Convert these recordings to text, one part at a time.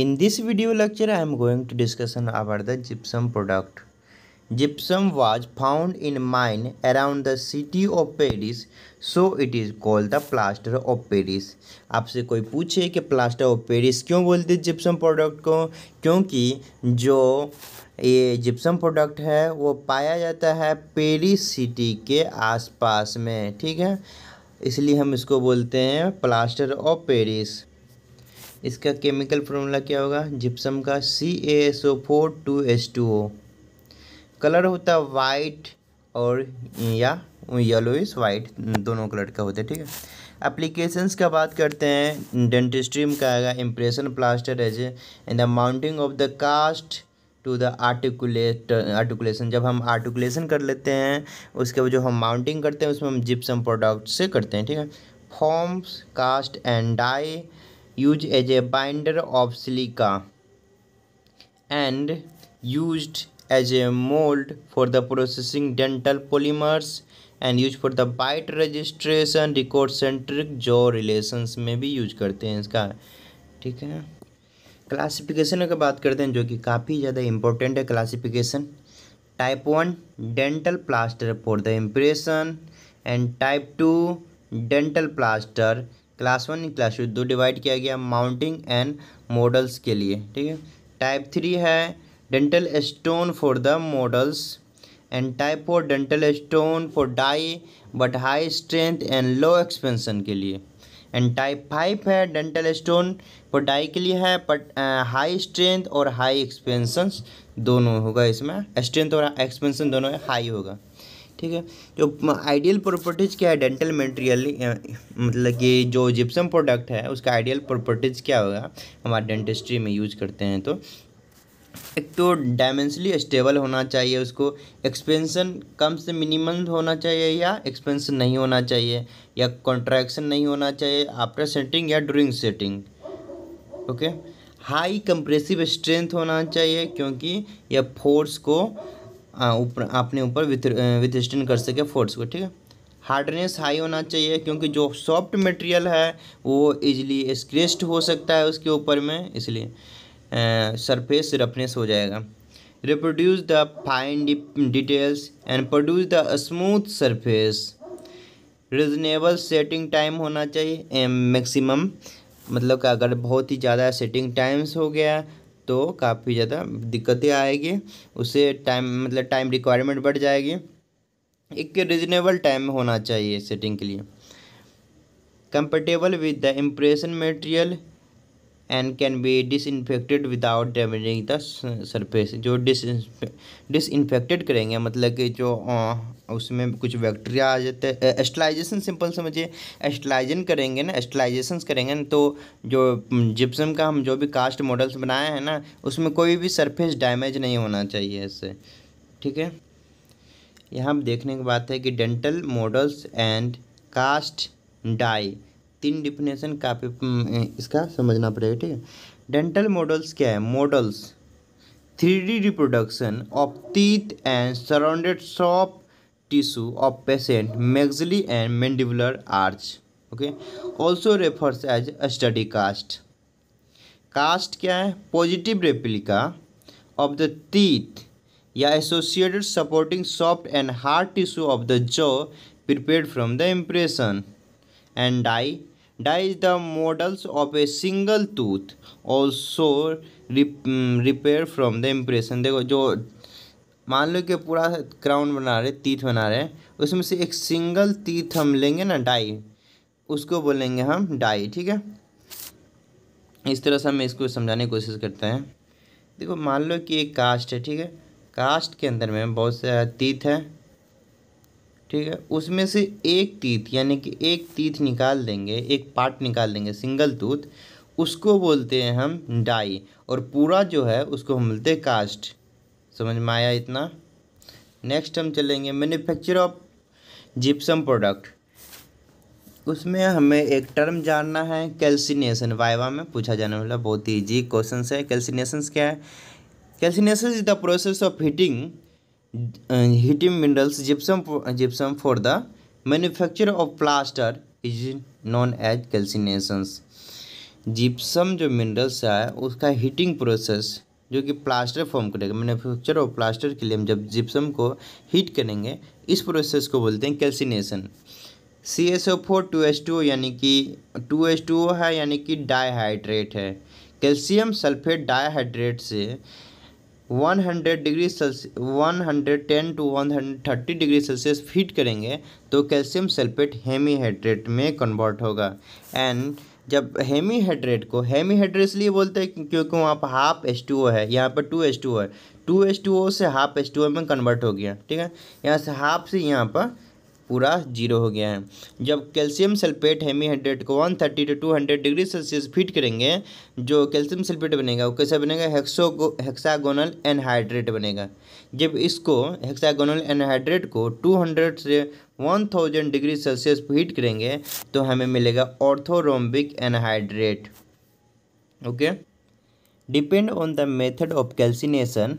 In this video lecture, I am going to discussion about the gypsum product. Gypsum was found in mine around the city of Paris, so it is called the plaster of Paris. आपसे कोई पूछे कि plaster of Paris क्यों बोलते हैं gypsum product को क्योंकि जो ये जिप्सम प्रोडक्ट है वो पाया जाता है पेरिस सिटी के आसपास में ठीक है इसलिए हम इसको बोलते हैं प्लास्टर ऑफ पेरिस इसका केमिकल फार्मूला क्या होगा जिप्सम का C A S O four two S two O colour होता है वाइट और या येलो इस वाइट दोनों कलर का होता है ठीक है एप्लीकेशंस का बात करते हैं डेंटिस्ट्री में का आएगा impression plaster as and the mounting of the cast to the articulate articulation जब हम आर्टिकुलेशन कर लेते हैं उसके बाद जो हम माउंटिंग करते हैं उसमें हम जिप्सम प्रोडक्ट से करते हैं ठीक है forms cast and die use as a binder of silica and use as a mould for the processing dental polymers and use for the bite registration record centric jaw relations में भी use करते हैं इसका ठीक है classification की बात करते हैं जो कि काफ़ी ज़्यादा इम्पोर्टेंट है classification type one dental plaster for the impression and type two dental plaster class one class two दो डिवाइड किया गया माउंटिंग एंड मॉडल्स के लिए ठीक है टाइप थ्री है dental stone for the models and type four dental stone for die but high strength and low expansion के लिए एंड टाइप फाइव है डेंटल स्टोन फॉर डाई के लिए है बट हाई स्ट्रेंथ और हाई एक्सपेंसन दोनों होगा इसमें स्ट्रेंथ और एक्सपेंसन दोनों हाई होगा ठीक है जो आइडियल प्रॉपर्टीज़ क्या है डेंटल मटेरियल मतलब कि जो जिप्सम प्रोडक्ट है उसका आइडियल प्रॉपर्टीज़ क्या होगा हमारे डेंटिस्ट्री में यूज करते हैं तो एक तो डायमेंशनली स्टेबल होना चाहिए उसको एक्सपेंसन कम से मिनिमम होना चाहिए या एक्सपेंसन नहीं होना चाहिए या कॉन्ट्रैक्शन नहीं होना चाहिए आफ्टर सेटिंग या during setting okay high compressive strength होना चाहिए क्योंकि यह फोर्स को ऊपर अपने ऊपर विथिस्टन कर सके फोर्स को ठीक है हार्डनेस हाई होना चाहिए क्योंकि जो सॉफ्ट मटेरियल है वो इजीली स्क्रेस्ड हो सकता है उसके ऊपर में इसलिए सरफेस रफनेस हो जाएगा reproduce the fine details and produce the smooth surface reasonable setting time होना चाहिए मैक्सिमम मतलब कि अगर बहुत ही ज़्यादा सेटिंग टाइम्स हो गया तो काफ़ी ज़्यादा दिक्कतें आएगी उससे टाइम मतलब टाइम रिक्वायरमेंट बढ़ जाएगी एक रिजनेबल टाइम होना चाहिए सेटिंग के लिए comfortable with the impression material and can be disinfected without damaging the surface जो डिस इन्फेक्टेड करेंगे मतलब कि जो उसमें कुछ बैक्टीरिया आ जाते हैं एस्टलाइजेशन सिंपल समझिए एस्टलाइजन करेंगे ना एस्टलाइजेशन करेंगे ना तो जो जिप्सम का हम जो भी कास्ट मॉडल्स बनाए हैं ना उसमें कोई भी सरफेस डैमेज नहीं होना चाहिए इससे ठीक है यहाँ देखने की बात है कि dental models and cast die तीन डिफिनेशन काफ़ी इसका समझना पड़ेगा ठीक है डेंटल मॉडल्स क्या है models three reproduction of teeth and surrounded soft tissue of patient maxillary and mandibular arch okay also refers as study cast cast क्या है positive replica of the teeth या associated supporting soft and hard tissue of the jaw prepare from the impression and die die is the models of a single tooth also repair from the impression देखो जो मान लो कि पूरा crown बना रहे तीथ बना रहे उसमें से एक सिंगल तीथ हम लेंगे ना डाई उसको बोलेंगे हम डाई ठीक है इस तरह से हम इसको समझाने की कोशिश करते हैं देखो मान लो कि एक कास्ट है ठीक है कास्ट के अंदर में बहुत से तीत है ठीक है उसमें से एक तीत यानी कि एक तीत निकाल देंगे एक पार्ट निकाल देंगे सिंगल टूथ उसको बोलते हैं हम डाई और पूरा जो है उसको हम बोलते हैं कास्ट समझ में आया इतना नेक्स्ट हम चलेंगे मैन्युफैक्चर ऑफ जिप्सम प्रोडक्ट उसमें हमें एक टर्म जानना है कैल्सिनेशन वाइवा में पूछा जाने वाला बहुत ही ईजी क्वेश्चन है कैल्सिनेशन क्या है calcination is the process of heating heating minerals gypsum gypsum for the manufacture of plaster is known as calcinations gypsum जो मिनरल्स है उसका हीटिंग प्रोसेस जो कि प्लास्टर फॉर्म करेगा मैन्युफैक्चर ऑफ प्लास्टर के लिए हम जब जिप्सम को हीट करेंगे इस प्रोसेस को बोलते हैं calcination C S O four two S two यानी कि टू एस टू है यानी कि डाईहाइड्रेट है कैल्शियम सल्फेट डाईहाइड्रेट से one hundred degree Celsius one hundred ten to one hundred thirty degree Celsius फीट करेंगे तो कैल्शियम सल्फेट हेमीहाइड्रेट में कन्वर्ट होगा एंड जब हेमीहाइड्रेट को हेमीहाइड्रेट इसलिए बोलते हैं क्योंकि वहाँ पर हाफ एच टू ओ है यहाँ पर टू एच टू ओ है टू एच टू ओ से हाफ एच टू ओ में कन्वर्ट हो गया ठीक है यहाँ से हाफ से यहाँ पर पूरा जीरो हो गया है जब कैल्शियम सल्फेट हेमी हाइड्रेट को one thirty to two hundred degree Celsius फीट करेंगे जो कैल्शियम सल्फेट बनेगा वो कैसा बनेगा हेक्सो हेक्सागोनल एनहाइड्रेट बनेगा जब इसको हेक्सागोनल एनहाइड्रेट को टू हंड्रेड से one thousand degree Celsius heat करेंगे तो हमें मिलेगा orthorhombic anhydrate okay depend on the method of calcination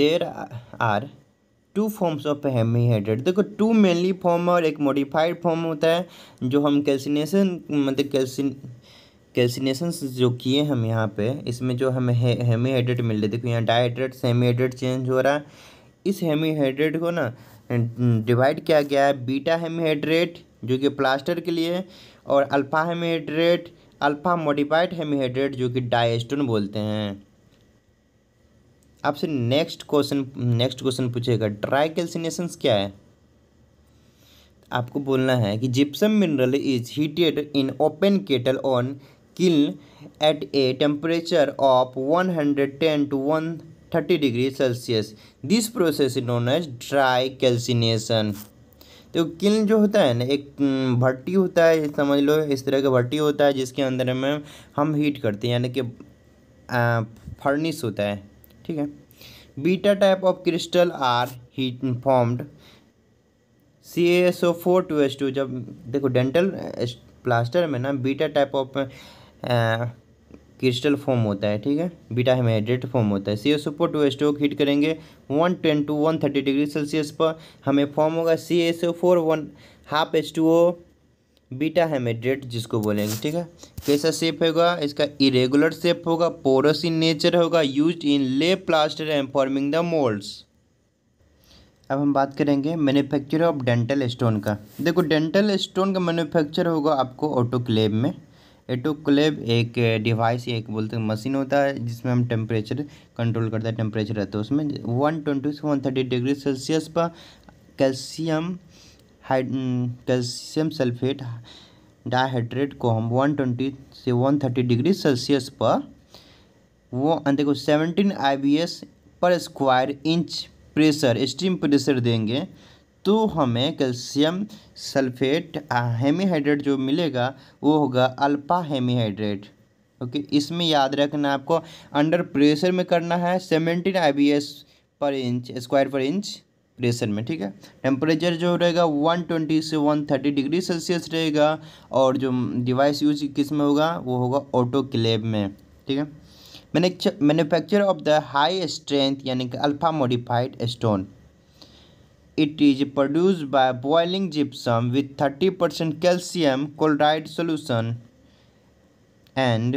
there are two forms of hemihydrate देखो टू मेनली फॉर्म और एक मॉडिफाइड फॉर्म होता है जो हम कैल्सिनेशन मतलब कैल्सिन कैल्सिनेशन जो किए हम यहाँ पे इसमें जो हमें हेमी हेमीहाइड्रेट मिल रहे देखो यहाँ डाइड्रेट हाइड्रेट चेंज हो रहा है इस हेमीहाइड्रेट को ना डिवाइड किया गया है बीटा हेमीहाइड्रेट जो कि प्लास्टर के लिए और alpha hemihydrate alpha modified hemihydrate जो कि डाइस्टोन बोलते हैं आपसे नेक्स्ट क्वेश्चन नेक्स्ट क्वेश्चन पूछेगा ड्राई कैल्सिनेशन क्या है आपको बोलना है कि gypsum mineral is heated in open kettle on kiln at a temperature of one hundred ten to one thirty degree Celsius this process is known as dry calcination तो kiln जो होता है ना एक भट्टी होता है समझ लो इस तरह का भट्टी होता है जिसके अंदर में हम हीट करते हैं यानी कि फर्निस होता है ठीक है beta type of crystal are heat formed C S O four two S two जब देखो डेंटल प्लास्टर में ना beta type of crystal form होता है ठीक है बीटा हेमाइड्रेट फॉर्म होता है C S O four two S two heat करेंगे one ten to one thirty degree Celsius पर हमें फॉर्म होगा C S O four one half S two O beta hemihydrate जिसको बोलेंगे ठीक है कैसा शेप होगा इसका इरेगुलर शेप होगा पोरस इन नेचर होगा यूज इन ले plaster and forming the moulds अब हम बात करेंगे मैन्युफैक्चर ऑफ डेंटल स्टोन का देखो डेंटल स्टोन का मैन्युफैक्चर होगा आपको ऑटोक्लेव में ऑटोक्लेव एक डिवाइस एक बोलते हैं मशीन होता है जिसमें हम टेम्परेचर कंट्रोल करते हैं टेम्परेचर रहता है उसमें वन ट्वेंटी से वन थर्टी डिग्री सेल्सियस पर कैल्शियम कैल्शियम सल्फेट डाइहाइड्रेट को हम वन ट्वेंटी से वन थर्टी डिग्री सेल्सियस पर वो देखो सेवनटीन आई per square inch pressure steam pressure देंगे तो हमें कैल्शियम सल्फेट हेमीहाइड्रेट जो मिलेगा वो होगा अल्फा हेमीहाइड्रेट ओके इसमें याद रखना आपको अंडर प्रेशर में करना है सेवनटीन आई per inch square per inch pressure में ठीक है टेम्परेचर जो रहेगा 120 से 130 डिग्री सेल्सियस रहेगा और जो डिवाइस यूज किस में होगा वो होगा ऑटो क्लेब में ठीक है manufacture of the high strength यानी कि alpha modified stone is is produced boiling gypsum with thirty 30% calcium chloride solution and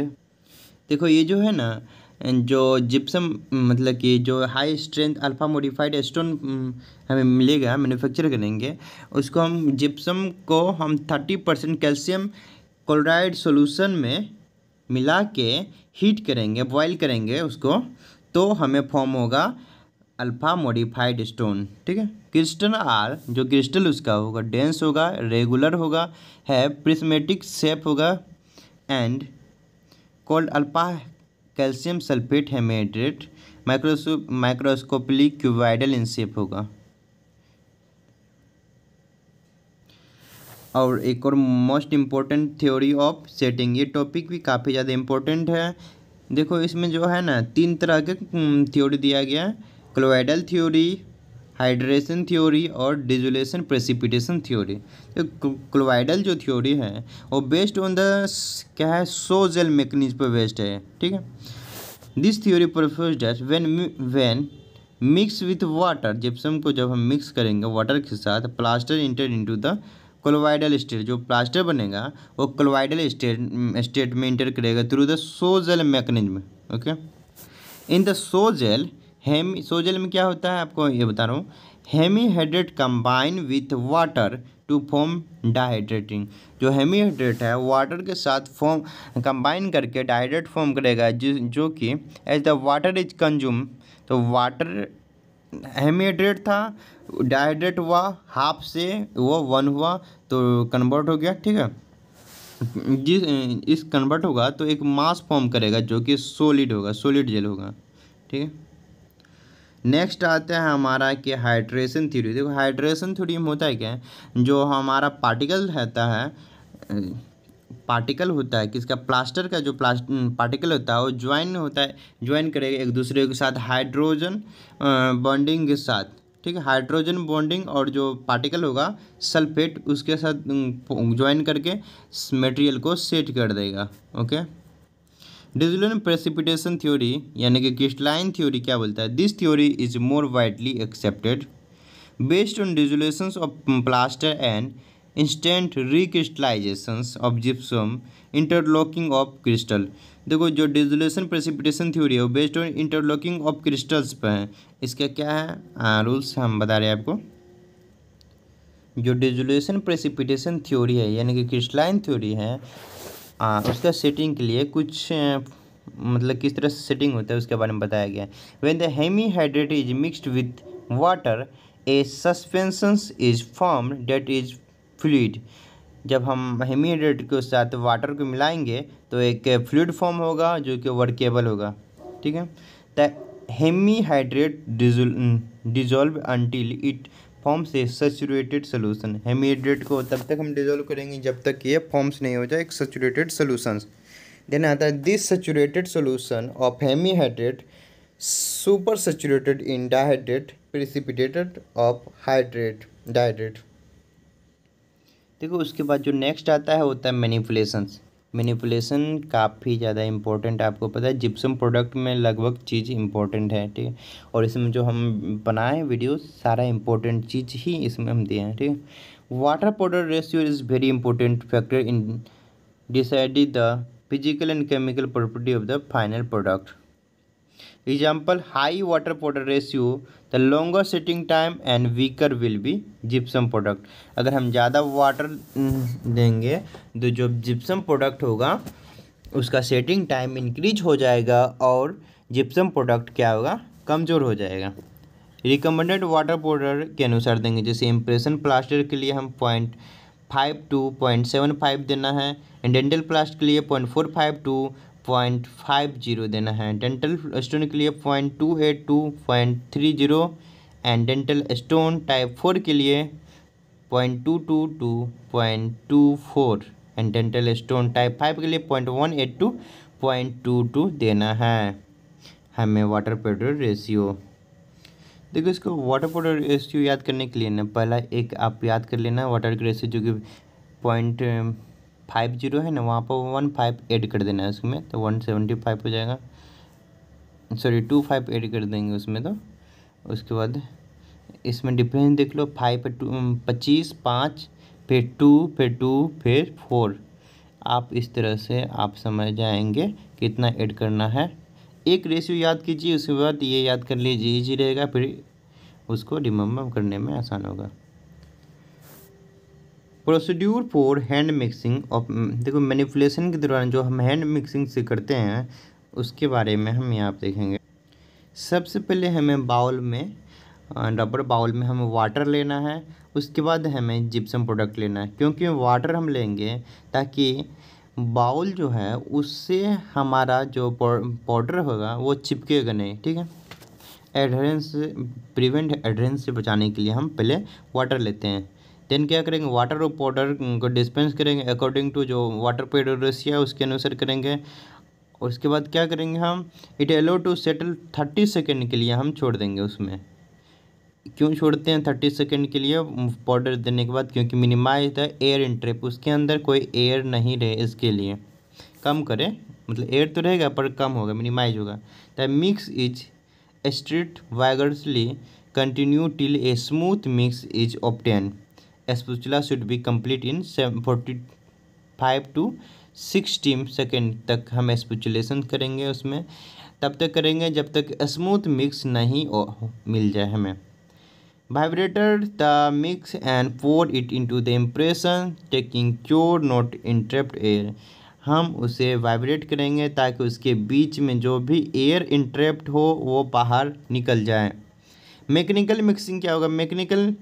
देखो ये जो है ना जो जिप्सम मतलब कि जो high strength alpha modified stone हमें मिलेगा मैन्युफैक्चर करेंगे उसको हम जिप्सम को हम thirty percent calcium chloride solution में मिला के हीट करेंगे बॉयल करेंगे उसको तो हमें फॉर्म होगा अल्फ़ा मॉडिफाइड स्टोन ठीक है क्रिस्टल आर जो क्रिस्टल उसका होगा डेंस होगा रेगुलर होगा है प्रिस्मेटिक सेप होगा and cold alpha calcium sulphate hemihydrate माइक्रोसो माइक्रोस्कोपली क्यूबाइडल इनसेप होगा और एक और most important theory of setting ये टॉपिक भी काफ़ी ज़्यादा इम्पोर्टेंट है देखो इसमें जो है ना तीन तरह के थ्योरी हम्म, दिया गया है क्लोइडल थ्योरी हाइड्रेशन थ्योरी और डिजुलेशन प्रेसिपिटेशन थ्योरी तो क्लोवाइडल जो थ्योरी है वो बेस्ड ऑन द क्या है सोजल मेकनिज पर बेस्ड है ठीक है दिस थ्योरी परफ्यूज that when when mix with water gypsum को जब हम मिक्स करेंगे वाटर के साथ plaster enter into the colloidal state जो प्लास्टर बनेगा वो क्लोवाइडल स्टेट स्टेट में इंटर करेगा through the sol gel mechanism okay in the sol gel हेम सोजल में क्या होता है आपको ये बता रहा हूँ hemihydrate combine with water to form dihydrating जो हेमी हाइड्रेट है वाटर के साथ फॉर्म कंबाइन करके डाइड्रेट फॉर्म करेगा जो जो कि as the water is consume तो वाटर हेमीहाइड्रेट था डाइड्रेट हुआ हाफ से वो वन हुआ तो कन्वर्ट हो गया ठीक है जिस इस कन्वर्ट होगा तो एक मास फॉर्म करेगा जो कि सोलिड होगा सोलिड जेल होगा ठीक है नेक्स्ट आता है हमारा कि हाइड्रेशन थ्योरी देखो हाइड्रेशन थ्योरी में होता है क्या जो हमारा पार्टिकल रहता है पार्टिकल होता है किसका प्लास्टर का जो प्लास्ट पार्टिकल होता है वो ज्वाइन होता है ज्वाइन करेगा एक दूसरे के साथ हाइड्रोजन बॉन्डिंग के साथ ठीक है हाइड्रोजन बॉन्डिंग और जो पार्टिकल होगा सल्फेट उसके साथ ज्वाइन करके मटेरियल को सेट कर देगा ओके डिजुलन प्रेसिपिटेशन थ्योरी यानी कि क्रिस्टलाइन थ्योरी क्या बोलता है this theory is more widely accepted based on dissolution of plaster and instant recrystallization of gypsum interlocking of crystal देखो जो डिजुलेशन प्रेसिपिटेशन थ्योरी है वो based on interlocking of crystals पर है इसका क्या है रूल्स हम बता रहे हैं आपको जो डिजुलेशन प्रेसिपिटेशन थ्योरी है यानी कि क्रिस्टलाइन थ्योरी है उसका सेटिंग के लिए कुछ मतलब किस तरह से सेटिंग होता है उसके बारे में बताया गया है when the hemihydrate is mixed with water a suspension is form that is fluid जब हम हेमी हाइड्रेट के साथ वाटर को मिलाएंगे तो एक फ्लूड फॉर्म होगा जो कि वर्केबल होगा ठीक है the hemihydrate dissolve until it form से सचुरेटेड सोलूशन हेमीड्रेट को तब तक हम डिजोल्व करेंगे जब तक ये फॉर्म्स नहीं हो जाए एक सचुरेटेड सोलूशन देन आता है this saturated solution of hemihydrate super saturated in dihydrate precipitated of hydrate dihydrate देखो उसके बाद जो नेक्स्ट आता है होता है मैनिपुलेशंस मैनिपुलेशन काफ़ी ज़्यादा इम्पोर्टेंट आपको पता है जिप्सम प्रोडक्ट में लगभग चीज़ इम्पोर्टेंट है ठीक और इसमें जो हम बनाए वीडियो सारा इम्पोर्टेंट चीज़ ही इसमें हम दिए हैं ठीक water powder ratio is very important factor in deciding the physical and chemical property of the final product example high water powder ratio the longer setting time and weaker will be gypsum product अगर हम ज़्यादा water हम्म, देंगे तो जो gypsum product होगा उसका setting time increase हो जाएगा और जिप्सम प्रोडक्ट क्या होगा कमज़ोर हो जाएगा रिकमेंडेड वाटर पाउडर के अनुसार देंगे जैसे इम्प्रेशन प्लास्टर के लिए हम point five to point seven five देना है एंडेंटल प्लास्ट के लिए point four five to point five zero देना है डेंटल स्टोन के लिए point two eight to point three zero and dental stone type four के लिए point two two to point two four and dental stone type five के लिए point one eight to point two two देना है हमें water petrol ratio देखो इसको water Potter ratio याद करने के लिए ना पहला एक आप याद कर लेना वाटर का रेशियो जो कि पॉइंट फाइव जीरो है ना वहाँ पर वन फाइव ऐड कर देना है उसमें तो वन सेवेंटी फाइव हो जाएगा सॉरी टू फाइव ऐड कर देंगे उसमें तो उसके बाद इसमें डिफरेंस देख लो फाइव टू पच्चीस पाँच फिर टू फिर टू फिर फोर आप इस तरह से आप समझ जाएंगे कितना ऐड करना है एक रेशियो याद कीजिए उसके बाद ये याद कर लीजिए इजी रहेगा फिर उसको रिमेम्बर करने में आसान होगा procedure for hand mixing of देखो मैनिपुलेशन के दौरान जो हम हैंड मिक्सिंग से करते हैं उसके बारे में हम यहाँ पर देखेंगे सबसे पहले हमें बाउल में रबर बाउल में हमें वाटर लेना है उसके बाद हमें जिप्सम प्रोडक्ट लेना है क्योंकि वाटर हम लेंगे ताकि बाउल जो है उससे हमारा जो पाउडर होगा वो चिपकेगा नहीं ठीक है एडरेंस प्रिवेंट एडरेंस से बचाने के लिए हम पहले वाटर लेते हैं देन क्या करेंगे वाटर और पाउडर को डिस्पेंस करेंगे अकॉर्डिंग टू जो वाटर पेड रेशिया उसके अनुसार करेंगे और उसके बाद क्या करेंगे हम it allow to settle thirty second के लिए हम छोड़ देंगे उसमें क्यों छोड़ते हैं थर्टी सेकेंड के लिए पाउडर देने के बाद क्योंकि मिनिमाइज द एयर इंट्रिप उसके अंदर कोई एयर नहीं रहे इसके लिए कम करें मतलब एयर तो रहेगा पर कम होगा मिनिमाइज होगा the mix is stirred vigorously continue till a smooth mix is obtained spatulation should be complete in forty five to sixty second तक हम एस्पुचुलेशन करेंगे उसमें तब तक करेंगे जब तक स्मूथ मिक्स नहीं मिल जाए हमें vibrator the and and it it into the impression taking care not interrupt air हम उसे वाइब्रेट करेंगे ताकि उसके बीच में जो भी एयर इंटरेप्ट हो वो बाहर निकल जाए मैकेनिकल मिक्सिंग क्या होगा मैकेनिकल